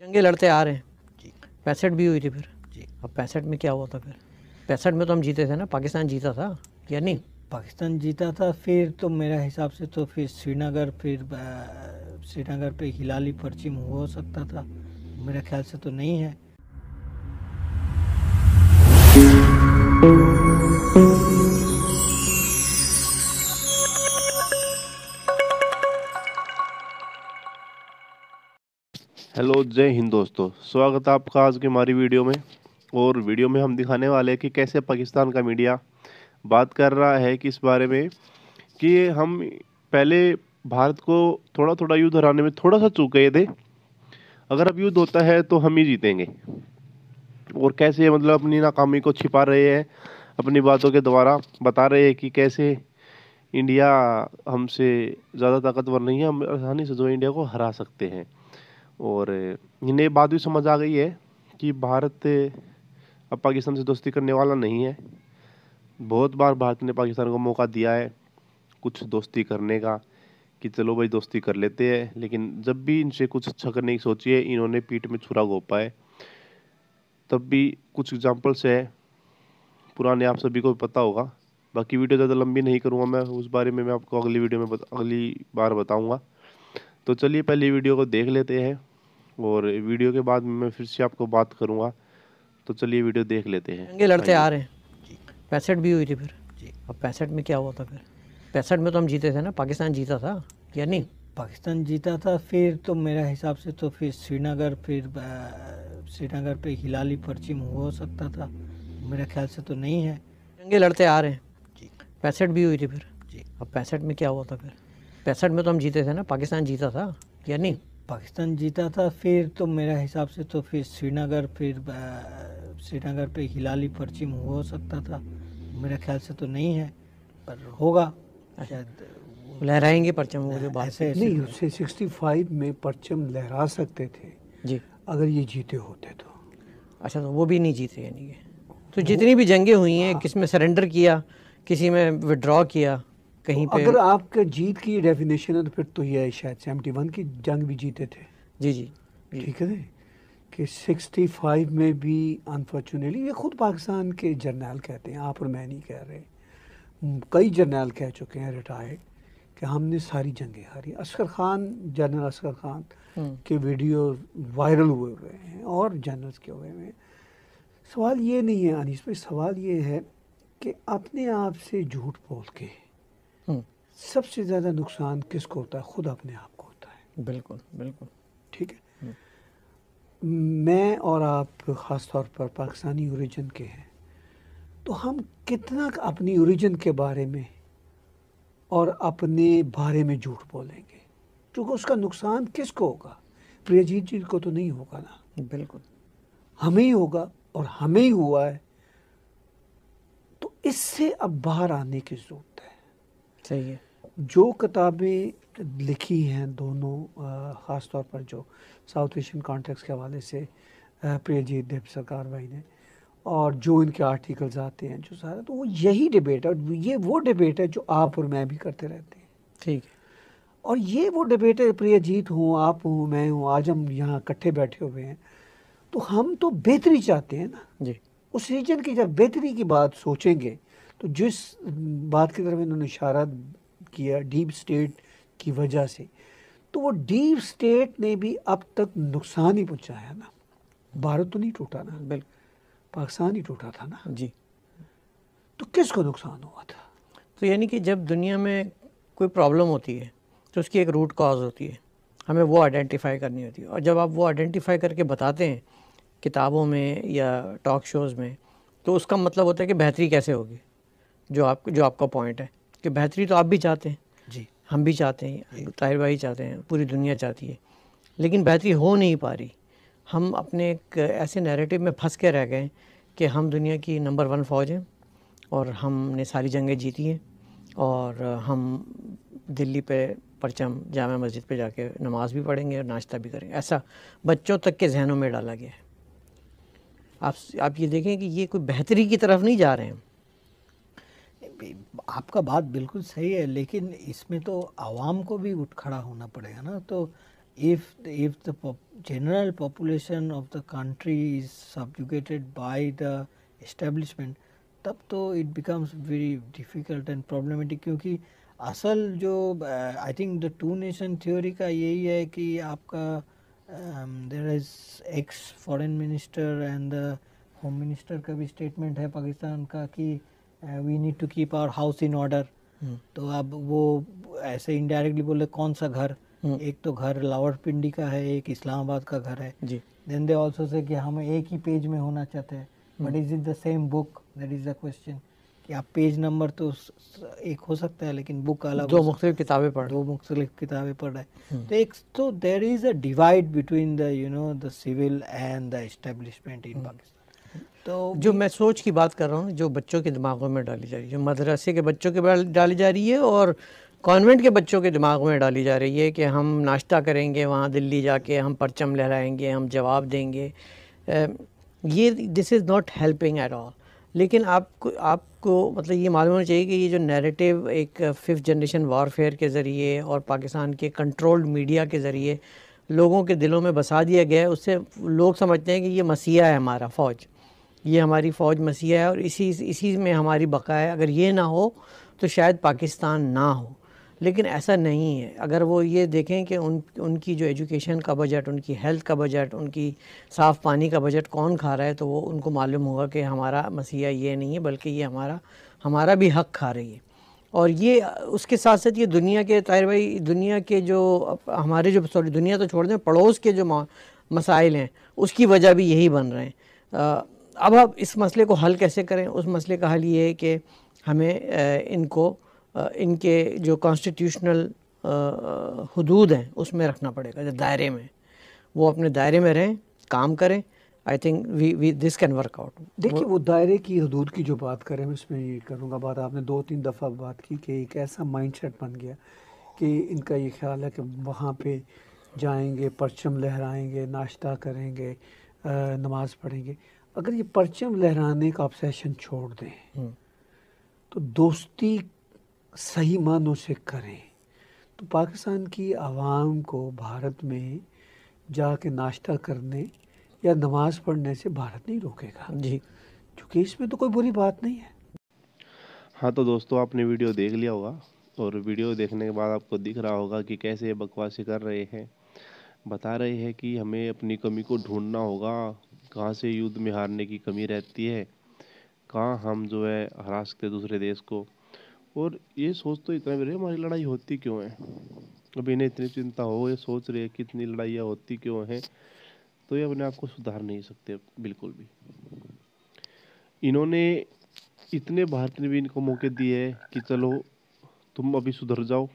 जंगे लड़ते आ रहे हैं पैंसठ भी हुई थी फिर जी अब पैंसठ में क्या हुआ था फिर पैंसठ में तो हम जीते थे ना पाकिस्तान जीता था या नहीं पाकिस्तान जीता था फिर तो मेरा हिसाब से तो फिर श्रीनगर फिर श्रीनगर पे हिलाली परचिम हो सकता था मेरे ख्याल से तो नहीं है जय हिंद दोस्तों स्वागत है आपका आज की हमारी वीडियो में और वीडियो में हम दिखाने वाले हैं कि कैसे पाकिस्तान का मीडिया बात कर रहा है कि इस बारे में कि हम पहले भारत को थोड़ा थोड़ा युद्ध हराने में थोड़ा सा चूक गए थे अगर अब युद्ध होता है तो हम ही जीतेंगे और कैसे मतलब अपनी नाकामी को छिपा रहे हैं अपनी बातों के द्वारा बता रहे हैं कि कैसे इंडिया हमसे ज़्यादा ताकतवर नहीं है हम आसानी से जो इंडिया को हरा सकते हैं और इन्हें बात भी समझ आ गई है कि भारत अब पाकिस्तान से दोस्ती करने वाला नहीं है बहुत बार भारत ने पाकिस्तान को मौका दिया है कुछ दोस्ती करने का कि चलो भाई दोस्ती कर लेते हैं लेकिन जब भी इनसे कुछ अच्छा करने की सोची है इन्होंने पीठ में छुरा घोपा है तब भी कुछ एग्जाम्पल्स है पुराने आप सभी को पता होगा बाकी वीडियो ज़्यादा लंबी नहीं करूँगा मैं उस बारे में मैं आपको अगली वीडियो में बत, अगली बार बताऊँगा तो चलिए पहले वीडियो को देख लेते हैं और वीडियो के बाद मैं फिर से आपको बात करूँगा तो चलिए वीडियो देख लेते हैं लड़ते आ रहे हैं पैंसठ भी हुई थी फिर अब पैंसठ में क्या हुआ था फिर पैंसठ में तो हम जीते थे ना पाकिस्तान जीता था या नहीं पाकिस्तान जीता था फिर तो मेरा हिसाब से तो फिर श्रीनगर फिर श्रीनगर पे हिलाली परचिम हो सकता था मेरे ख्याल से तो नहीं है जंगे लड़ते आ रहे हैं पैंसठ भी हुई थी फिर अब पैंसठ में क्या हुआ था फिर पैंसठ में तो हम जीते थे ना पाकिस्तान जीता था या नहीं पाकिस्तान जीता था फिर तो मेरा हिसाब से तो फिर श्रीनगर फिर श्रीनगर पे हिलाली परचिम हो सकता था मेरे ख्याल से तो नहीं है पर होगा अच्छा। लहराएंगे परचम वो जो बात ऐसे नहीं उससे में परचम लहरा सकते थे जी अगर ये जीते होते तो अच्छा तो वो भी नहीं जीते यानी तो जितनी भी जंगें हुई हैं किस में सरेंडर किया किसी में विड्रॉ किया कहीं तो पे अगर आपके जीत की डेफिनेशन है तो फिर तो यह है शायद सेवेंटी वन की जंग भी जीते थे जी जी ठीक है कि सिक्सटी फाइव में भी अनफॉर्चुनेटली ये खुद पाकिस्तान के जर्नल कहते हैं आप और मैं नहीं कह रहे कई जर्नल कह चुके हैं रिटायर्ड कि हमने सारी जंगें हारी असगर खान जनरल असगर खान हम्म। के वीडियो वायरल हुए हुए हैं और जनरल्स के हुए हैं सवाल ये नहीं है अनिस पर सवाल ये है कि अपने आप से झूठ बोल के हम्म। सबसे ज़्यादा नुकसान किसको होता है खुद अपने आप को होता है बिल्कुल बिल्कुल ठीक है हम्म। मैं और आप ख़ास तौर पर पाकिस्तानी ओरिजिन के हैं तो हम कितना अपनी ओरिजिन के बारे में और अपने बारे में झूठ बोलेंगे क्योंकि उसका नुकसान किसको होगा प्रियजीत जी को तो नहीं होगा ना बिल्कुल हमें ही होगा और हमें ही हुआ है तो इससे अब बाहर आने की जरूरत सही है जो किताबें लिखी हैं दोनों ख़ास तौर पर जो साउथ एशियन कॉन्टेक्स के हवाले से प्रियजीत देव सरकार भाई ने और जो इनके आर्टिकल्स आते हैं जो सारे तो वो यही डिबेट है ये वो डिबेट है जो आप और मैं भी करते रहते हैं ठीक है और ये वो डिबेट है प्रियजीत हूँ आप हूँ मैं हूँ आज हम यहाँ इकट्ठे बैठे हुए हैं तो हम तो बेहतरी चाहते हैं ना जी उस रीजन की जब बेहतरी की बात सोचेंगे तो जिस बात की तरफ इन्होंने इशारा किया डीप स्टेट की वजह से तो वो डीप स्टेट ने भी अब तक नुकसान ही पहुंचाया ना भारत तो नहीं टूटा ना बिल्कुल पाकिस्तान ही टूटा था ना जी तो किसको नुकसान हुआ था तो यानी कि जब दुनिया में कोई प्रॉब्लम होती है तो उसकी एक रूट कॉज होती है हमें वो आइडेंटिफाई करनी होती है और जब आप वो आइडेंटिफाई करके बताते हैं किताबों में या टॉक शोज़ में तो उसका मतलब होता है कि बेहतरी कैसे होगी जो आप जो आपका पॉइंट है कि बेहतरी तो आप भी चाहते हैं जी हम भी चाहते हैं ताहिर भाई चाहते हैं पूरी दुनिया चाहती है लेकिन बेहतरी हो नहीं पा रही हम अपने एक ऐसे नैरेटिव में फंस के रह गए कि हम दुनिया की नंबर वन फ़ौज हैं और हमने सारी जंगें जीती हैं और हम दिल्ली पे परचम जामा मस्जिद पे जाके नमाज भी पढ़ेंगे और नाश्ता भी करेंगे ऐसा बच्चों तक के जहनों में डाला गया है आप आप ये देखें कि ये कोई बेहतरी की तरफ नहीं जा रहे हैं आपका बात बिल्कुल सही है लेकिन इसमें तो आवाम को भी उठ खड़ा होना पड़ेगा ना तो if if the general population of the country is subjugated by the establishment तब तो it becomes very difficult and problematic क्योंकि असल जो I think the two nation theory का यही है कि आपका there is ex foreign minister and the home minister का भी स्टेटमेंट है पाकिस्तान का कि we need to keep our house in order तो अब वो ऐसे इनडायरेक्टली बोले कौन सा घर hmm. एक तो घर लावरपिंडी का है एक इस्लामाबाद का घर है जी देन दे ऑल्सो से कि हम एक ही पेज में होना चाहते हैं but is is the same book that is the question कि आप पेज नंबर तो एक हो सकता है लेकिन बुक अलग दो मुख्तलि किताबें पढ़ दो मुख्तलि किताबें पढ़ रहे hmm. तो एक तो there is a divide between the you know the civil and the establishment in Pakistan तो जो मैं सोच की बात कर रहा हूँ जो बच्चों के दिमागों में डाली जा रही है जो मदरसे के बच्चों के डाली जा रही है और कॉन्वेंट के बच्चों के दिमाग में डाली जा रही है कि हम नाश्ता करेंगे वहाँ दिल्ली जाके हम परचम लहराएंगे हम जवाब देंगे ये this is not helping at all लेकिन आपको आपको मतलब ये मालूम होना चाहिए कि ये जो नैरेटिव एक फिफ्थ जनरेशन वारफेयर के ज़रिए और पाकिस्तान के कंट्रोल्ड मीडिया के ज़रिए लोगों के दिलों में बसा दिया गया है उससे लोग समझते हैं कि ये मसीहा है हमारा फ़ौज ये हमारी फ़ौज मसीह है और इसी इसी में हमारी बका है अगर ये ना हो तो शायद पाकिस्तान ना हो लेकिन ऐसा नहीं है अगर वो ये देखें कि उन उनकी जो एजुकेशन का बजट उनकी हेल्थ का बजट उनकी साफ़ पानी का बजट कौन खा रहा है तो वो उनको मालूम होगा कि हमारा मसीहा ये नहीं है बल्कि ये हमारा हमारा भी हक खा रही है और ये उसके साथ साथ ये दुनिया के ताहिर भाई दुनिया के जो हमारे जो सॉरी दुनिया तो छोड़ दें पड़ोस के जो मसाइल हैं उसकी वजह भी यही बन रहे हैं अब आप इस मसले को हल कैसे करें उस मसले का हल ये है कि हमें इनको इनके जो कॉन्स्टिट्यूशनल हदूद हैं उसमें रखना पड़ेगा जो दायरे में वो अपने दायरे में रहें काम करें I think we we this can work out देखिए वो दायरे की हदूद की जो बात करें उसमें ये करूँगा बात आपने दो तीन दफ़ा बात की कि एक ऐसा माइंडसेट बन गया कि इनका ये ख्याल है कि वहाँ पर जाएंगे परचम लहराएंगे नाश्ता करेंगे नमाज पढ़ेंगे अगर ये परचम लहराने का ऑब्सेशन छोड़ दें हम्म। तो दोस्ती सही मानों से करें तो पाकिस्तान की आवाम को भारत में जाके नाश्ता करने या नमाज़ पढ़ने से भारत नहीं रोकेगा जी क्योंकि इसमें तो कोई बुरी बात नहीं है हाँ तो दोस्तों आपने वीडियो देख लिया होगा और वीडियो देखने के बाद आपको दिख रहा होगा कि कैसे बकवासी कर रहे हैं बता रहे हैं कि हमें अपनी कमी को ढूंढना होगा कहाँ से युद्ध में हारने की कमी रहती है कहाँ हम जो है हरा सकते दूसरे देश को और ये सोच तो इतना भी रही हमारी लड़ाई होती क्यों है अब इन्हें इतनी चिंता हो ये सोच रहे हैं कि इतनी लड़ाइयाँ होती क्यों हैं तो ये अपने आप को सुधार नहीं सकते बिल्कुल भी इन्होंने इतने भारत ने भी इनको मौके दिए हैं कि चलो तुम अभी सुधर जाओ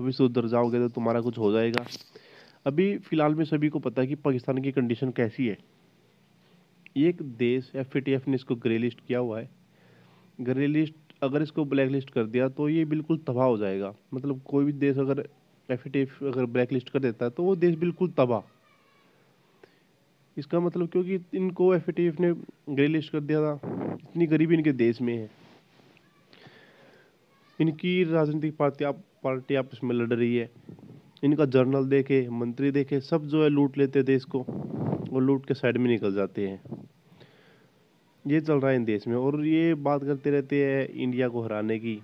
अभी सुधर जाओगे तो तुम्हारा कुछ हो जाएगा अभी फ़िलहाल में सभी को पता है कि पाकिस्तान की कंडीशन कैसी है ये एक देश एफ ने इसको ग्रे लिस्ट किया हुआ है ग्रे लिस्ट अगर इसको ब्लैक लिस्ट कर दिया तो ये बिल्कुल तबाह हो जाएगा मतलब कोई भी देश अगर एफ अगर ब्लैक लिस्ट कर देता है तो वो देश बिल्कुल तबाह इसका मतलब क्योंकि इनको एफ ने ग्रे लिस्ट कर दिया था इतनी गरीबी इनके देश में है इनकी राजनीतिक पार्टी आप पार्टी आपस में लड़ रही है इनका जर्नल देखे मंत्री देखे सब जो है लूट लेते देश को और लूट के साइड में निकल जाते हैं ये चल रहा है इन देश में और ये बात करते रहते हैं इंडिया को हराने की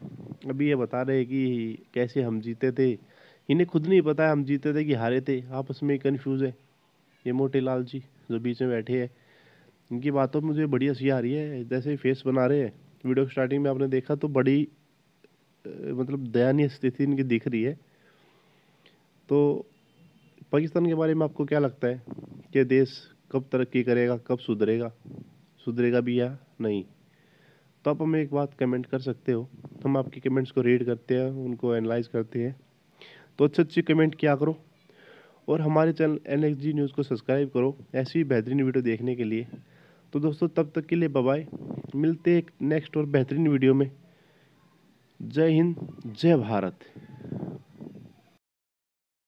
अभी ये बता रहे हैं कि कैसे हम जीते थे इन्हें खुद नहीं पता है हम जीते थे कि हारे थे आपस में कन्फ्यूज़ है ये मोटे लाल जी जो बीच में बैठे हैं इनकी बातों में मुझे बड़ी हंसी आ रही है जैसे फेस बना रहे हैं वीडियो स्टार्टिंग में आपने देखा तो बड़ी मतलब दयानीय स्थिति इनकी दिख रही है तो पाकिस्तान के बारे में आपको क्या लगता है कि देश कब तरक्की करेगा कब सुधरेगा सुधरेगा भी या नहीं तो आप हमें एक बात कमेंट कर सकते हो हम आपकी कमेंट्स को रीड करते हैं उनको एनालाइज करते हैं तो अच्छे अच्छे कमेंट किया करो और हमारे channel N X G news को सब्सक्राइब करो ऐसी बेहतरीन वीडियो देखने के लिए तो दोस्तों तब तक के लिए बाय मिलते हैं नेक्स्ट और बेहतरीन वीडियो में जय हिंद जय भारत